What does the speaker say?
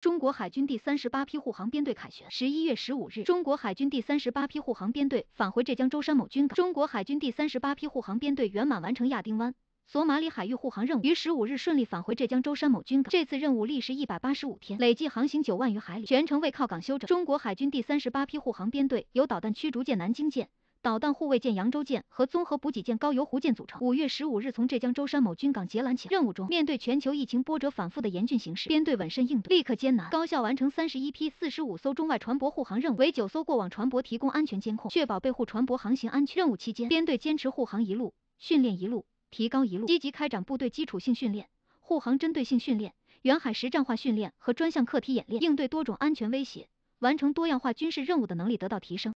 中国海军第三十八批护航编队凯旋。十一月十五日，中国海军第三十八批护航编队返回浙江舟山某军港。中国海军第三十八批护航编队圆满完成亚丁湾、索马里海域护航任务，于十五日顺利返回浙江舟山某军港。这次任务历时一百八十五天，累计航行九万余海里，全程未靠港休整。中国海军第三十八批护航编队由导弹驱逐舰“南京”舰。导弹护卫舰、扬州舰和综合补给舰高邮湖舰组成，五月十五日从浙江舟山某军港截拦起。任务中，面对全球疫情波折反复的严峻形势，编队稳慎应对，立刻艰难高效完成三十一批四十五艘中外船舶护航任务，为九艘过往船舶提供安全监控，确保备护船舶航行安全。任务期间，编队坚持护航一路、训练一路、提高一路，积极开展部队基础性训练、护航针对性训练、远海实战化训练和专项课题演练，应对多种安全威胁，完成多样化军事任务的能力得到提升。